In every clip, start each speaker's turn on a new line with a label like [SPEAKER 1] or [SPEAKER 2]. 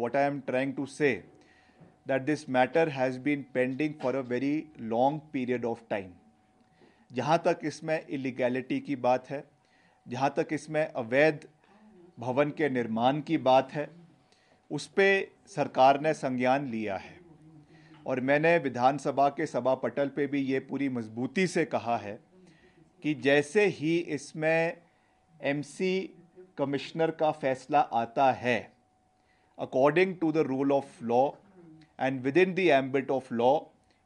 [SPEAKER 1] what I am trying to say that this matter has been pending for a very long period of time जहाँ तक इसमें illegality की बात है जहाँ तक इसमें अवैध भवन के निर्माण की बात है उस पर सरकार ने संज्ञान लिया है और मैंने विधानसभा के सभा पटल पे भी ये पूरी मजबूती से कहा है कि जैसे ही इसमें एमसी कमिश्नर का फैसला आता है according to the rule of law and within the ambit of law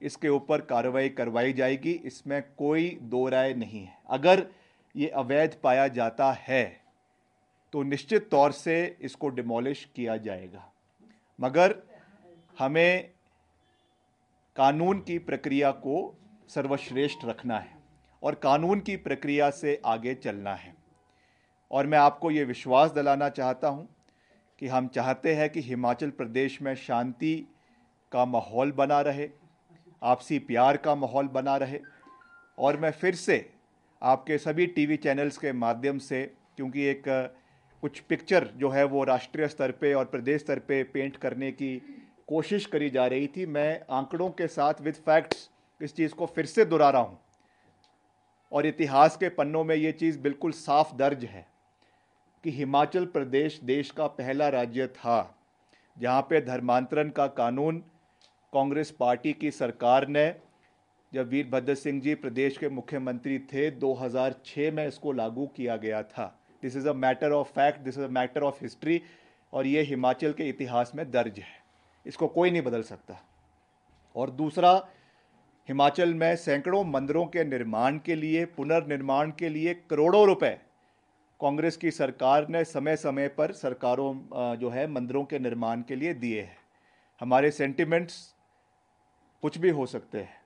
[SPEAKER 1] इसके ऊपर कार्रवाई करवाई जाएगी इसमें कोई दो राय नहीं है अगर ये अवैध पाया जाता है तो निश्चित तौर से इसको डिमोलिश किया जाएगा मगर हमें कानून की प्रक्रिया को सर्वश्रेष्ठ रखना है और कानून की प्रक्रिया से आगे चलना है और मैं आपको ये विश्वास दिलाना चाहता हूँ कि हम चाहते हैं कि हिमाचल प्रदेश में शांति का माहौल बना रहे आपसी प्यार का माहौल बना रहे और मैं फिर से आपके सभी टीवी चैनल्स के माध्यम से क्योंकि एक कुछ पिक्चर जो है वो राष्ट्रीय स्तर पे और प्रदेश स्तर पे पेंट करने की कोशिश करी जा रही थी मैं आंकड़ों के साथ विद फैक्ट्स इस चीज़ को फिर से दोहरा रहा हूँ और इतिहास के पन्नों में ये चीज़ बिल्कुल साफ दर्ज है कि हिमाचल प्रदेश देश का पहला राज्य था जहाँ पे धर्मांतरण का कानून कांग्रेस पार्टी की सरकार ने जब वीरभद्र सिंह जी प्रदेश के मुख्यमंत्री थे 2006 में इसको लागू किया गया था this is a matter of fact this is a matter of history और ये हिमाचल के इतिहास में दर्ज है इसको कोई नहीं बदल सकता और दूसरा हिमाचल में सैकड़ों मंदिरों के निर्माण के लिए पुनर्निर्माण के लिए करोड़ों रुपए कांग्रेस की सरकार ने समय समय पर सरकारों जो है मंदिरों के निर्माण के लिए दिए हैं हमारे सेंटिमेंट्स कुछ भी हो सकते हैं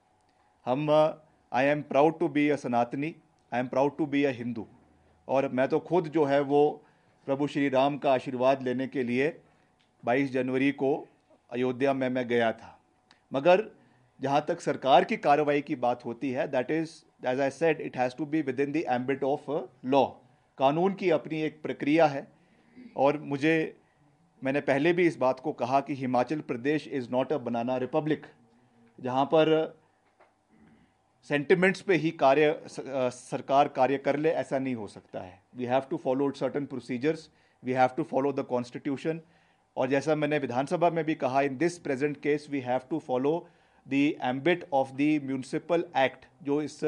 [SPEAKER 1] हम I am proud to be a Sanatani I am proud to be a Hindu और मैं तो खुद जो है वो प्रभु श्री राम का आशीर्वाद लेने के लिए 22 जनवरी को अयोध्या में मैं गया था मगर जहाँ तक सरकार की कार्रवाई की बात होती है that is as I said it has to be within the ambit of law कानून की अपनी एक प्रक्रिया है और मुझे मैंने पहले भी इस बात को कहा कि Himachal Pradesh is not a banana republic जहाँ पर सेंटिमेंट्स पे ही कार्य सरकार कार्य कर ले ऐसा नहीं हो सकता है we have to follow certain procedures we have to follow the constitution और जैसा मैंने विधानसभा में भी कहा in this present case we have to follow the ambit of the municipal act जो इस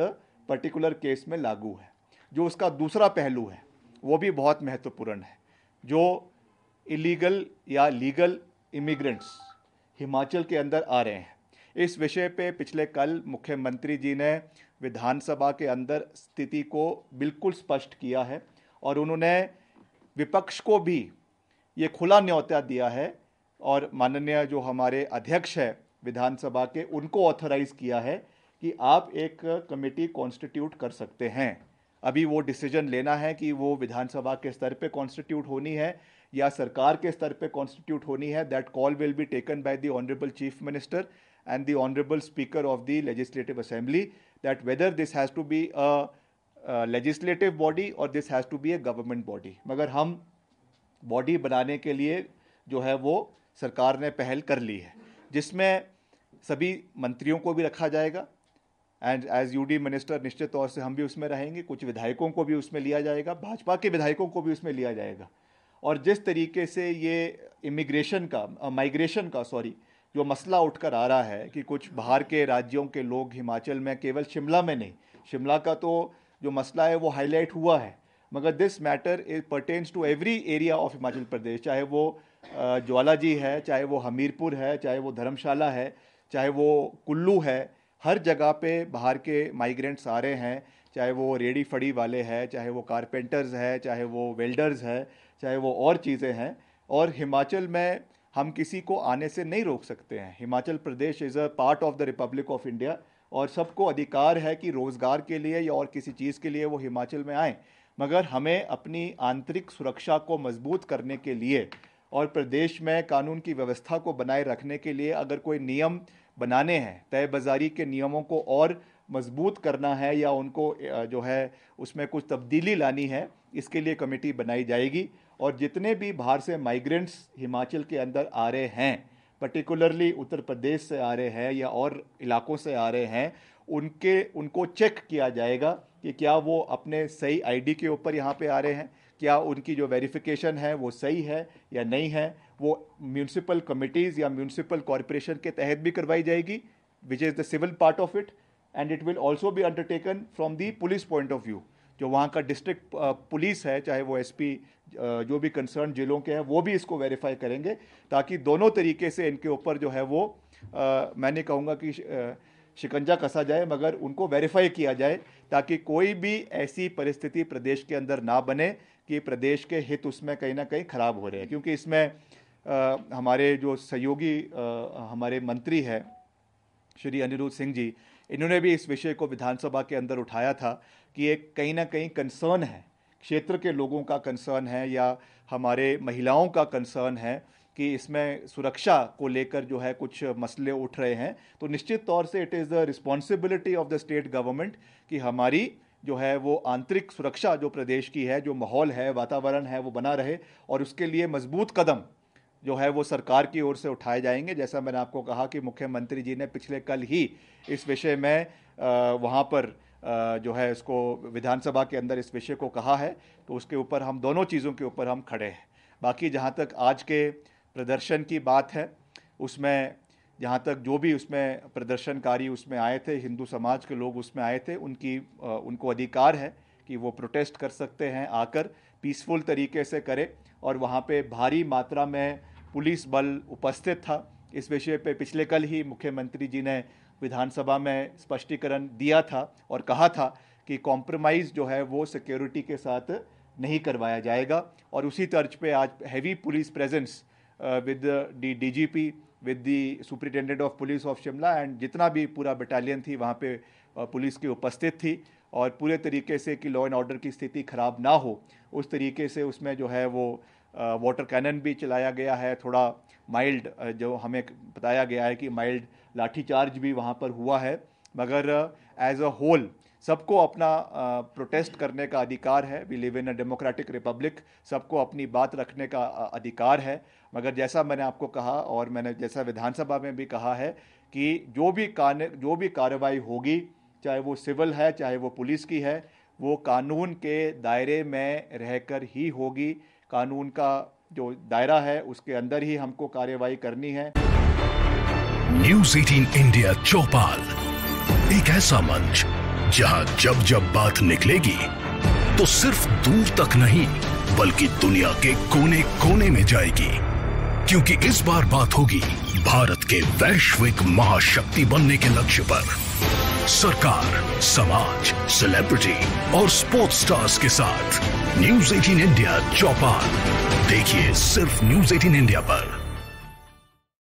[SPEAKER 1] पर्टिकुलर केस में लागू है जो उसका दूसरा पहलू है वो भी बहुत महत्वपूर्ण है जो इलीगल या लीगल इमिग्रेंट्स हिमाचल के अंदर आ रहे हैं इस विषय पे पिछले कल मुख्यमंत्री जी ने विधानसभा के अंदर स्थिति को बिल्कुल स्पष्ट किया है और उन्होंने विपक्ष को भी ये खुला न्योता दिया है और माननीय जो हमारे अध्यक्ष है विधानसभा के उनको ऑथराइज़ किया है कि आप एक कमेटी कॉन्स्टिट्यूट कर सकते हैं अभी वो डिसीजन लेना है कि वो विधानसभा के स्तर पे कॉन्स्टिट्यूट होनी है या सरकार के स्तर पे कॉन्स्टिट्यूट होनी है that call will be taken by the honourable chief minister and the honourable speaker of the legislative assembly that whether this has to be a legislative body और this has to be a government body मगर हम body बनाने के लिए जो है वो सरकार ने पहल कर ली है जिसमें सभी मंत्रियों को भी रखा जाएगा एंड एज डी मिनिस्टर निश्चित तौर से हम भी उसमें रहेंगे कुछ विधायकों को भी उसमें लिया जाएगा भाजपा के विधायकों को भी उसमें लिया जाएगा और जिस तरीके से ये इमिग्रेशन का माइग्रेशन का सॉरी जो मसला उठकर आ रहा है कि कुछ बाहर के राज्यों के लोग हिमाचल में केवल शिमला में नहीं शिमला का तो जो मसला है वो हाईलाइट हुआ है मगर this matter is pertains to every area of Himachal Pradesh चाहे वो ज्वाला जी है चाहे वो हमीरपुर है चाहे वो धर्मशाला है चाहे वो कुल्लू है हर जगह पे बाहर के माइग्रेंट्स आ रहे हैं चाहे वो रेडी फड़ी वाले हैं चाहे वो कारपेंटर्स हैं चाहे वो वेल्डर्स हैं चाहे वो और चीज़ें हैं और हिमाचल में हम किसी को आने से नहीं रोक सकते हैं Himachal Pradesh is a part of the republic of India और सबको अधिकार है कि रोज़गार के लिए या और किसी चीज़ के लिए वो हिमाचल में आएँ मगर हमें अपनी आंतरिक सुरक्षा को मजबूत करने के लिए और प्रदेश में कानून की व्यवस्था को बनाए रखने के लिए अगर कोई नियम बनाने हैं तय बाज़ारी के नियमों को और मजबूत करना है या उनको जो है उसमें कुछ तब्दीली लानी है इसके लिए कमेटी बनाई जाएगी और जितने भी बाहर से माइग्रेंट्स हिमाचल के अंदर आ रहे हैं पर्टिकुलरली उत्तर प्रदेश से आ रहे हैं या और इलाकों से आ रहे हैं उनके उनको चेक किया जाएगा कि क्या वो अपने सही आईडी के ऊपर यहाँ पे आ रहे हैं क्या उनकी जो वेरिफिकेशन है वो सही है या नहीं है वो म्यूनसिपल कमिटीज़ या म्यूनसिपल कॉरपोरेशन के तहत भी करवाई जाएगी which is the civil part of it and it will also भी undertaken from the police point of view जो वहाँ का डिस्ट्रिक्ट पुलिस है चाहे वो एस पी जो भी कंसर्न जिलों के हैं वो भी इसको वेरीफाई करेंगे ताकि दोनों तरीके से इनके ऊपर जो है वो मैंने कहूँगा कि शिकंजा कसा जाए मगर उनको वेरीफाई किया जाए ताकि कोई भी ऐसी परिस्थिति प्रदेश के अंदर ना बने कि प्रदेश के हित उसमें कहीं ना कहीं खराब हो रहे हैं क्योंकि इसमें आ, हमारे जो सहयोगी हमारे मंत्री हैं श्री अनिरुद्ध सिंह जी इन्होंने भी इस विषय को विधानसभा के अंदर उठाया था कि एक कहीं ना कहीं कंसर्न है क्षेत्र के लोगों का कंसर्न है या हमारे महिलाओं का कंसर्न है कि इसमें सुरक्षा को लेकर जो है कुछ मसले उठ रहे हैं तो निश्चित तौर से it is the responsibility of the state government कि हमारी जो है वो आंतरिक सुरक्षा जो प्रदेश की है जो माहौल है वातावरण है वो बना रहे और उसके लिए मजबूत कदम जो है वो सरकार की ओर से उठाए जाएंगे जैसा मैंने आपको कहा कि मुख्यमंत्री जी ने पिछले कल ही इस विषय में वहाँ पर जो है इसको विधानसभा के अंदर इस विषय को कहा है तो उसके ऊपर हम दोनों चीज़ों के ऊपर हम खड़े हैं बाकी जहाँ तक आज के प्रदर्शन की बात है उसमें जहाँ तक जो भी उसमें प्रदर्शनकारी उसमें आए थे हिंदू समाज के लोग उसमें आए थे उनकी उनको अधिकार है कि वो प्रोटेस्ट कर सकते हैं आकर पीसफुल तरीके से करें और वहाँ पे भारी मात्रा में पुलिस बल उपस्थित था इस विषय पे पिछले कल ही मुख्यमंत्री जी ने विधानसभा में स्पष्टीकरण दिया था और कहा था कि कॉम्प्रोमाइज़ जो है वो सिक्योरिटी के साथ नहीं करवाया जाएगा और उसी तर्ज पे आज heavy police presence Uh, with the, the DGP, with the superintendent of police of Shimla and जितना भी पूरा बटालियन थी वहाँ पे uh, पुलिस की उपस्थित थी और पूरे तरीके से कि लॉ एंड ऑर्डर की स्थिति ख़राब ना हो उस तरीके से उसमें जो है वो वाटर uh, कैनन भी चलाया गया है थोड़ा माइल्ड जो हमें बताया गया है कि माइल्ड लाठीचार्ज भी वहाँ पर हुआ है मगर एज अ होल सबको अपना प्रोटेस्ट करने का अधिकार है we live in a democratic republic सबको अपनी बात रखने का अधिकार है मगर जैसा मैंने आपको कहा और मैंने जैसा विधानसभा में भी कहा है कि जो भी कान जो भी कार्रवाई होगी चाहे वो सिविल है चाहे वो पुलिस की है वो कानून के दायरे में रहकर ही होगी कानून का जो दायरा है उसके अंदर ही हमको कार्यवाही करनी है न्यूज एटीन इंडिया चौपाल एक ऐसा मंच जहां जब जब बात निकलेगी तो सिर्फ दूर तक नहीं बल्कि दुनिया के कोने कोने में जाएगी क्योंकि इस बार बात होगी भारत के वैश्विक महाशक्ति बनने के लक्ष्य पर सरकार समाज सेलिब्रिटी और स्पोर्ट्स स्टार्स के साथ न्यूज एटीन इंडिया चौपाल देखिए सिर्फ न्यूज एटीन इंडिया पर